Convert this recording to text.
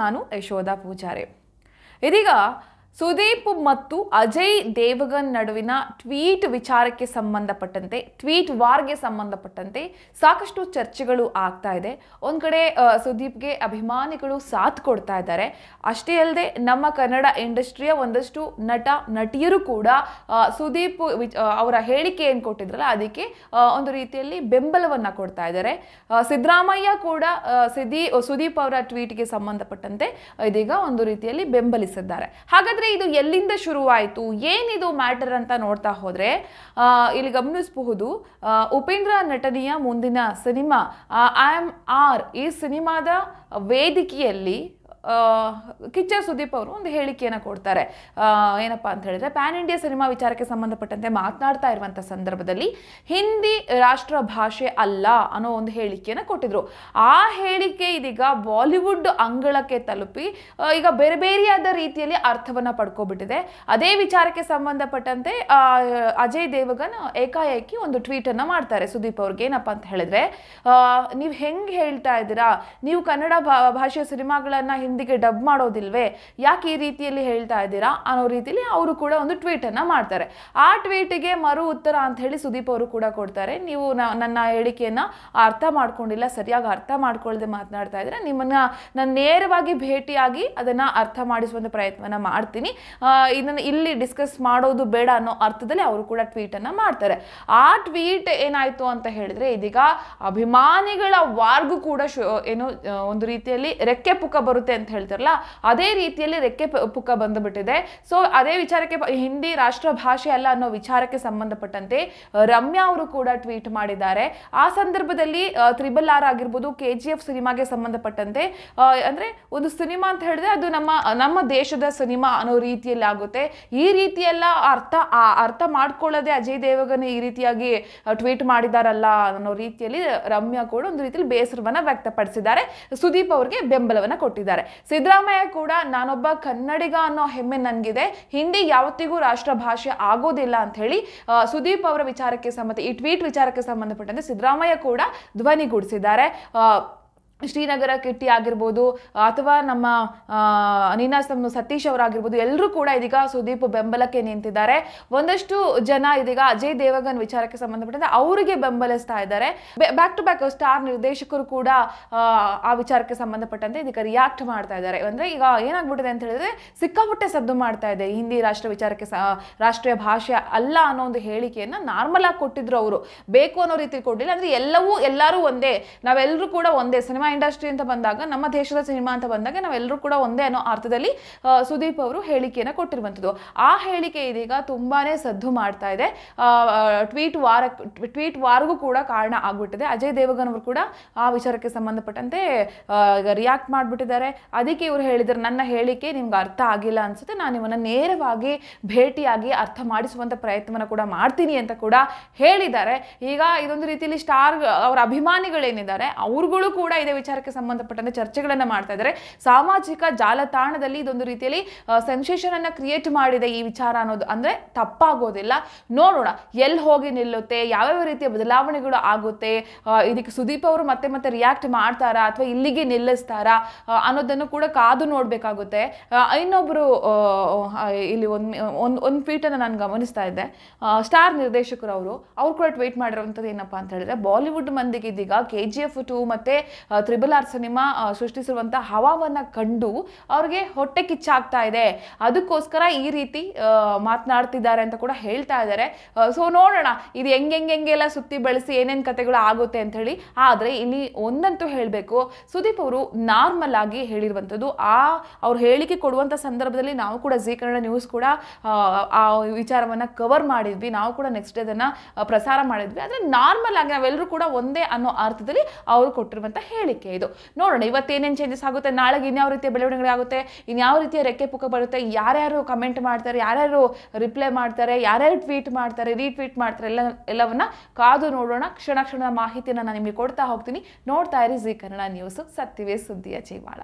ನಾನು ಯಶೋಧ ಪೂಜಾರಿ ಇದೀಗ ಸುದೀಪ್ ಮತ್ತು ಅಜಯ್ ದೇವಗನ್ ನಡುವಿನ ಟ್ವೀಟ್ ವಿಚಾರಕ್ಕೆ ಸಂಬಂಧಪಟ್ಟಂತೆ ಟ್ವೀಟ್ ವಾರ್ಗೆ ಸಂಬಂಧಪಟ್ಟಂತೆ ಸಾಕಷ್ಟು ಚರ್ಚೆಗಳು ಆಗ್ತಾ ಇದೆ ಒಂದು ಕಡೆ ಸುದೀಪ್ಗೆ ಅಭಿಮಾನಿಗಳು ಸಾಥ್ ಕೊಡ್ತಾ ಇದ್ದಾರೆ ಅಷ್ಟೇ ಅಲ್ಲದೆ ನಮ್ಮ ಕನ್ನಡ ಇಂಡಸ್ಟ್ರಿಯ ಒಂದಷ್ಟು ನಟ ನಟಿಯರು ಕೂಡ ಸುದೀಪ್ ಅವರ ಹೇಳಿಕೆ ಏನು ಕೊಟ್ಟಿದ್ರಲ್ಲ ಅದಕ್ಕೆ ಒಂದು ರೀತಿಯಲ್ಲಿ ಬೆಂಬಲವನ್ನು ಕೊಡ್ತಾ ಇದ್ದಾರೆ ಸಿದ್ದರಾಮಯ್ಯ ಕೂಡ ಸಿದಿ ಸುದೀಪ್ ಅವರ ಟ್ವೀಟ್ಗೆ ಸಂಬಂಧಪಟ್ಟಂತೆ ಇದೀಗ ಒಂದು ರೀತಿಯಲ್ಲಿ ಬೆಂಬಲಿಸಿದ್ದಾರೆ ಹಾಗಾದರೆ ಇದು ಎಲ್ಲಿಂದ ಶುರುವಾಯಿತು ಏನಿದು ಮ್ಯಾಟರ್ ಅಂತ ನೋಡ್ತಾ ಹೋದರೆ ಇಲ್ಲಿ ಗಮನಿಸಬಹುದು ಉಪೇಂದ್ರ ನಟನೆಯ ಮುಂದಿನ ಸಿನಿಮಾ ಐ ಆಮ್ ಆರ್ ಈ ಸಿನಿಮಾದ ವೇದಿಕೆಯಲ್ಲಿ ಕಿಚ್ಚ ಸುದೀಪ್ ಅವರು ಒಂದು ಹೇಳಿಕೆಯನ್ನು ಕೊಡ್ತಾರೆ ಏನಪ್ಪ ಅಂತ ಹೇಳಿದ್ರೆ ಪ್ಯಾನ್ ಇಂಡಿಯಾ ಸಿನಿಮಾ ವಿಚಾರಕ್ಕೆ ಸಂಬಂಧಪಟ್ಟಂತೆ ಮಾತನಾಡ್ತಾ ಇರುವಂಥ ಸಂದರ್ಭದಲ್ಲಿ ಹಿಂದಿ ರಾಷ್ಟ್ರ ಭಾಷೆ ಅಲ್ಲ ಅನ್ನೋ ಒಂದು ಹೇಳಿಕೆಯನ್ನು ಕೊಟ್ಟಿದ್ರು ಆ ಹೇಳಿಕೆ ಇದೀಗ ಬಾಲಿವುಡ್ ಅಂಗಳಕ್ಕೆ ತಲುಪಿ ಈಗ ಬೇರೆ ಬೇರೆಯಾದ ರೀತಿಯಲ್ಲಿ ಅರ್ಥವನ್ನು ಪಡ್ಕೊಬಿಟ್ಟಿದೆ ಅದೇ ವಿಚಾರಕ್ಕೆ ಸಂಬಂಧಪಟ್ಟಂತೆ ಅಜಯ್ ದೇವಗನ್ ಏಕಾಏಕಿ ಒಂದು ಟ್ವೀಟನ್ನು ಮಾಡ್ತಾರೆ ಸುದೀಪ್ ಅವ್ರಿಗೆ ಏನಪ್ಪ ಅಂತ ಹೇಳಿದ್ರೆ ನೀವು ಹೆಂಗೆ ಹೇಳ್ತಾ ಇದ್ದೀರಾ ನೀವು ಕನ್ನಡ ಭಾಷೆಯ ಸಿನಿಮಾಗಳನ್ನು ಹಿಂದಿಗೆ ಡಬ್ ಮಾಡೋದಿಲ್ವೇ ಯಾಕೆ ಈ ರೀತಿಯಲ್ಲಿ ಹೇಳ್ತಾ ಇದ್ದೀರಾ ಅನ್ನೋ ರೀತಿಯಲ್ಲಿ ಅವರು ಕೂಡ ಒಂದು ಟ್ವೀಟನ್ನು ಮಾಡ್ತಾರೆ ಆ ಟ್ವೀಟಿಗೆ ಮರು ಉತ್ತರ ಅಂತ ಹೇಳಿ ಸುದೀಪ್ ಅವರು ಕೂಡ ಕೊಡ್ತಾರೆ ನೀವು ನನ್ನ ಹೇಳಿಕೆಯನ್ನು ಅರ್ಥ ಮಾಡ್ಕೊಂಡಿಲ್ಲ ಸರಿಯಾಗಿ ಅರ್ಥ ಮಾಡ್ಕೊಳ್ಳದೆ ಮಾತನಾಡ್ತಾ ಇದ್ರೆ ನಿಮ್ಮನ್ನು ನಾನು ನೇರವಾಗಿ ಭೇಟಿಯಾಗಿ ಅದನ್ನು ಅರ್ಥ ಮಾಡಿಸುವಂಥ ಪ್ರಯತ್ನವನ್ನು ಮಾಡ್ತೀನಿ ಇದನ್ನು ಇಲ್ಲಿ ಡಿಸ್ಕಸ್ ಮಾಡೋದು ಬೇಡ ಅನ್ನೋ ಅರ್ಥದಲ್ಲಿ ಅವರು ಕೂಡ ಟ್ವೀಟನ್ನು ಮಾಡ್ತಾರೆ ಆ ಟ್ವೀಟ್ ಏನಾಯಿತು ಅಂತ ಹೇಳಿದ್ರೆ ಇದೀಗ ಅಭಿಮಾನಿಗಳ ವಾರ್ಗು ಕೂಡ ಏನು ಒಂದು ರೀತಿಯಲ್ಲಿ ರೆಕ್ಕೆ ಪುಕ್ಕ ಬರುತ್ತೆ ಅಂತ ಹೇಳ್ತಾರಲ್ಲ ಅದೇ ರೀತಿಯಲ್ಲಿ ರೆಕ್ಕೆ ಪುಕ್ಕ ಬಂದುಬಿಟ್ಟಿದೆ ಸೊ ಅದೇ ವಿಚಾರಕ್ಕೆ ಹಿಂದಿ ರಾಷ್ಟ್ರ ಭಾಷೆ ಅಲ್ಲ ಅನ್ನೋ ವಿಚಾರಕ್ಕೆ ಸಂಬಂಧಪಟ್ಟಂತೆ ರಮ್ಯಾ ಅವರು ಕೂಡ ಟ್ವೀಟ್ ಮಾಡಿದ್ದಾರೆ ಆ ಸಂದರ್ಭದಲ್ಲಿ ತ್ರಿಬಲ್ ಆರ್ ಆಗಿರ್ಬೋದು ಕೆ ಜಿ ಎಫ್ ಸಿನಿಮಾಗೆ ಸಂಬಂಧಪಟ್ಟಂತೆ ಅಂದ್ರೆ ಒಂದು ಸಿನಿಮಾ ಅಂತ ಹೇಳಿದ್ರೆ ಅದು ನಮ್ಮ ನಮ್ಮ ದೇಶದ ಸಿನಿಮಾ ಅನ್ನೋ ರೀತಿಯಲ್ಲಿ ಆಗುತ್ತೆ ಈ ರೀತಿಯೆಲ್ಲ ಅರ್ಥ ಅರ್ಥ ಮಾಡ್ಕೊಳ್ಳೋದೇ ಅಜಯ್ ದೇವಗನ್ ಈ ರೀತಿಯಾಗಿ ಟ್ವೀಟ್ ಮಾಡಿದಾರಲ್ಲ ಅನ್ನೋ ರೀತಿಯಲ್ಲಿ ರಮ್ಯಾ ಕೂಡ ಒಂದು ರೀತಿಯಲ್ಲಿ ಬೇಸರವನ್ನ ವ್ಯಕ್ತಪಡಿಸಿದ್ದಾರೆ ಸುದೀಪ್ ಅವರಿಗೆ ಬೆಂಬಲವನ್ನ ಕೊಟ್ಟಿದ್ದಾರೆ ಸಿದ್ದರಾಮಯ್ಯ ಕೂಡ ನಾನೊಬ್ಬ ಕನ್ನಡಿಗ ಅನ್ನೋ ಹೆಮ್ಮೆ ನನಗಿದೆ ಹಿಂದಿ ಯಾವತ್ತಿಗೂ ರಾಷ್ಟ್ರ ಭಾಷೆ ಆಗೋದಿಲ್ಲ ಅಂತ ಹೇಳಿ ಸುದೀಪ್ ಅವರ ವಿಚಾರಕ್ಕೆ ಸಂಬಂಧ ಈ ಟ್ವೀಟ್ ವಿಚಾರಕ್ಕೆ ಸಂಬಂಧಪಟ್ಟಂತೆ ಸಿದ್ದರಾಮಯ್ಯ ಕೂಡ ಧ್ವನಿಗೂಡಿಸಿದ್ದಾರೆ ಶ್ರೀನಗರ ಕಿಟ್ಟಿ ಆಗಿರ್ಬೋದು ಅಥವಾ ನಮ್ಮ ನೀನಾಸ್ತಮ್ ಸತೀಶ್ ಅವರಾಗಿರ್ಬೋದು ಎಲ್ಲರೂ ಕೂಡ ಇದೀಗ ಸುದೀಪ್ ಬೆಂಬಲಕ್ಕೆ ನಿಂತಿದ್ದಾರೆ ಒಂದಷ್ಟು ಜನ ಇದೀಗ ಅಜಯ್ ದೇವಗನ್ ವಿಚಾರಕ್ಕೆ ಸಂಬಂಧಪಟ್ಟಂತೆ ಅವರಿಗೆ ಬೆಂಬಲಿಸ್ತಾ ಇದ್ದಾರೆ ಬ್ಯಾಕ್ ಟು ಬ್ಯಾಕ್ ಸ್ಟಾರ್ ನಿರ್ದೇಶಕರು ಕೂಡ ಆ ವಿಚಾರಕ್ಕೆ ಸಂಬಂಧಪಟ್ಟಂತೆ ಇದೀಗ ರಿಯಾಕ್ಟ್ ಮಾಡ್ತಾ ಇದ್ದಾರೆ ಅಂದರೆ ಈಗ ಏನಾಗ್ಬಿಟ್ಟಿದೆ ಅಂತ ಹೇಳಿದ್ರೆ ಸಿಕ್ಕಾಪುಟ್ಟೆ ಸದ್ದು ಮಾಡ್ತಾ ಇದೆ ಹಿಂದಿ ರಾಷ್ಟ್ರ ವಿಚಾರಕ್ಕೆ ರಾಷ್ಟ್ರೀಯ ಭಾಷೆ ಅಲ್ಲ ಅನ್ನೋ ಒಂದು ಹೇಳಿಕೆಯನ್ನು ನಾರ್ಮಲ್ ಆಗಿ ಕೊಟ್ಟಿದ್ರು ಅವರು ಬೇಕು ಅನ್ನೋ ರೀತಿ ಕೊಟ್ಟಿಲ್ಲ ಅಂದರೆ ಎಲ್ಲವೂ ಎಲ್ಲರೂ ಒಂದೇ ನಾವೆಲ್ಲರೂ ಕೂಡ ಒಂದೇ ಸಿನಿಮಾ ಇಂಡಸ್ಟ್ರಿ ಅಂತ ಬಂದಾಗ ನಮ್ಮ ದೇಶದ ಸಿನಿಮಾ ಅಂತ ಬಂದಾಗ ನಾವೆಲ್ಲರೂ ಕೂಡ ಒಂದೇ ಅನ್ನೋ ಅರ್ಥದಲ್ಲಿ ಸುದೀಪ್ ಅವರು ಹೇಳಿಕೆಯನ್ನು ಕೊಟ್ಟಿರುವಂಥದ್ದು ಆ ಹೇಳಿಕೆ ಇದೀಗ ತುಂಬಾನೇ ಸದ್ದು ಮಾಡ್ತಾ ಇದೆ ಟ್ವೀಟ್ ವಾರ ಟ್ವೀಟ್ ವಾರಗೂ ಕೂಡ ಕಾರಣ ಆಗ್ಬಿಟ್ಟಿದೆ ಅಜಯ್ ದೇವಗನ್ ಅವರು ಕೂಡ ಆ ವಿಚಾರಕ್ಕೆ ಸಂಬಂಧಪಟ್ಟಂತೆ ರಿಯಾಕ್ಟ್ ಮಾಡಿಬಿಟ್ಟಿದ್ದಾರೆ ಅದಕ್ಕೆ ಇವರು ಹೇಳಿದ್ರು ನನ್ನ ಹೇಳಿಕೆ ನಿಮ್ಗೆ ಅರ್ಥ ಆಗಿಲ್ಲ ಅನ್ಸುತ್ತೆ ನಾನು ಇವನ್ನ ನೇರವಾಗಿ ಭೇಟಿಯಾಗಿ ಅರ್ಥ ಮಾಡಿಸುವಂತ ಪ್ರಯತ್ನವನ್ನು ಕೂಡ ಮಾಡ್ತೀನಿ ಅಂತ ಕೂಡ ಹೇಳಿದ್ದಾರೆ ಈಗ ಇದೊಂದು ರೀತಿಯಲ್ಲಿ ಸ್ಟಾರ್ ಅವರ ಅಭಿಮಾನಿಗಳೇನಿದ್ದಾರೆ ಅವ್ರುಗಳು ಕೂಡ ಇದೇ ವಿಚಾರಕ್ಕೆ ಸಂಬಂಧಪಟ್ಟಂತೆ ಚರ್ಚೆಗಳನ್ನ ಮಾಡ್ತಾ ಇದ್ದಾರೆ ಸಾಮಾಜಿಕ ಜಾಲತಾಣದಲ್ಲಿ ಇದೊಂದು ರೀತಿಯಲ್ಲಿ ಸೆನ್ಸೇಷನ್ ಅನ್ನ ಕ್ರಿಯೇಟ್ ಮಾಡಿದೆ ಈ ವಿಚಾರ ಅನ್ನೋದು ಅಂದ್ರೆ ತಪ್ಪಾಗೋದಿಲ್ಲ ನೋಡೋಣ ಎಲ್ಲಿ ಹೋಗಿ ನಿಲ್ಲುತ್ತೆ ಯಾವ ಯಾವ ರೀತಿಯ ಬದಲಾವಣೆಗಳು ಆಗುತ್ತೆ ಇದಕ್ಕೆ ಸುದೀಪ್ ಅವರು ಮತ್ತೆ ಮತ್ತೆ ರಿಯಾಕ್ಟ್ ಮಾಡ್ತಾರಾ ಅಥವಾ ಇಲ್ಲಿಗೆ ನಿಲ್ಲಿಸ್ತಾರಾ ಅನ್ನೋದನ್ನು ಕೂಡ ಕಾದು ನೋಡಬೇಕಾಗುತ್ತೆ ಇನ್ನೊಬ್ಬರು ಇಲ್ಲಿ ಒಂದು ಒಂದು ಫೀಟ್ ಅನ್ನು ನಾನು ಗಮನಿಸ್ತಾ ಇದ್ದೆ ಸ್ಟಾರ್ ನಿರ್ದೇಶಕರು ಅವರು ಅವ್ರು ಕೂಡ ಟ್ವೀಟ್ ಮಾಡಿರೋವಂಥದ್ದು ಏನಪ್ಪಾ ಅಂತ ಹೇಳಿದ್ರೆ ಬಾಲಿವುಡ್ ಮಂದಿಗೆ ಇದೀಗ ಕೆ ಜಿ ಎಫ್ ಟೂ ಮತ್ತೆ ತ್ರಿಬಲ್ ಆರ್ ಸಿನಿಮಾ ಸೃಷ್ಟಿಸಿರುವಂಥ ಹವಾವನ್ನ ಕಂಡು ಅವ್ರಿಗೆ ಹೊಟ್ಟೆ ಕಿಚ್ಚಾಗ್ತಾ ಇದೆ ಅದಕ್ಕೋಸ್ಕರ ಈ ರೀತಿ ಮಾತನಾಡ್ತಿದ್ದಾರೆ ಅಂತ ಕೂಡ ಹೇಳ್ತಾ ಇದ್ದಾರೆ ಸೊ ನೋಡೋಣ ಇದು ಹೆಂಗೆ ಹೆಂಗೆಲ್ಲ ಸುತ್ತಿ ಬೆಳೆಸಿ ಏನೇನು ಕತೆಗಳು ಆಗುತ್ತೆ ಅಂತ ಹೇಳಿ ಆದರೆ ಇಲ್ಲಿ ಒಂದಂತೂ ಹೇಳಬೇಕು ಸುದೀಪ್ ಅವರು ನಾರ್ಮಲ್ ಆಗಿ ಹೇಳಿರುವಂಥದ್ದು ಆ ಅವ್ರು ಹೇಳಿಕೆ ಕೊಡುವಂಥ ಸಂದರ್ಭದಲ್ಲಿ ನಾವು ಕೂಡ ಜಿ ಕನ್ನಡ ನ್ಯೂಸ್ ಕೂಡ ಆ ವಿಚಾರವನ್ನು ಕವರ್ ಮಾಡಿದ್ವಿ ನಾವು ಕೂಡ ನೆಕ್ಸ್ಟ್ ಡೇ ಅದನ್ನು ಪ್ರಸಾರ ಮಾಡಿದ್ವಿ ಆದರೆ ನಾರ್ಮಲ್ ಆಗಿ ನಾವೆಲ್ಲರೂ ಕೂಡ ಒಂದೇ ಅನ್ನೋ ಅರ್ಥದಲ್ಲಿ ಅವರು ಕೊಟ್ಟಿರುವಂಥ ಹೇಳಿ ಇದು ನೋಡೋಣ ಇವತ್ತೇನೇನು ಚೇಂಜಸ್ ಆಗುತ್ತೆ ನಾಳೆಗೆ ಇನ್ಯಾವ ರೀತಿಯ ಬೆಳವಣಿಗೆಗಳಾಗುತ್ತೆ ಇನ್ಯಾವ ರೀತಿಯ ರೆಕ್ಕೆ ಪುಕ್ಕ ಬರುತ್ತೆ ಯಾರ್ಯಾರು ಕಮೆಂಟ್ ಮಾಡ್ತಾರೆ ಯಾರ್ಯಾರು ರಿಪ್ಲೈ ಮಾಡ್ತಾರೆ ಯಾರ್ಯಾರು ಟ್ವೀಟ್ ಮಾಡ್ತಾರೆ ರೀಟ್ವೀಟ್ ಮಾಡ್ತಾರೆ ಎಲ್ಲ ಎಲ್ಲವನ್ನ ಕಾದು ನೋಡೋಣ ಕ್ಷಣ ಕ್ಷಣದ ಮಾಹಿತಿಯನ್ನು ನಾನು ನಿಮಗೆ ಕೊಡ್ತಾ ಹೋಗ್ತೀನಿ ನೋಡ್ತಾ ಇರಿ ಜಿ ಕನ್ನಡ ನ್ಯೂಸ್ ಸತ್ಯವೇ ಸುದ್ದಿಯ ಜೀವಾಳ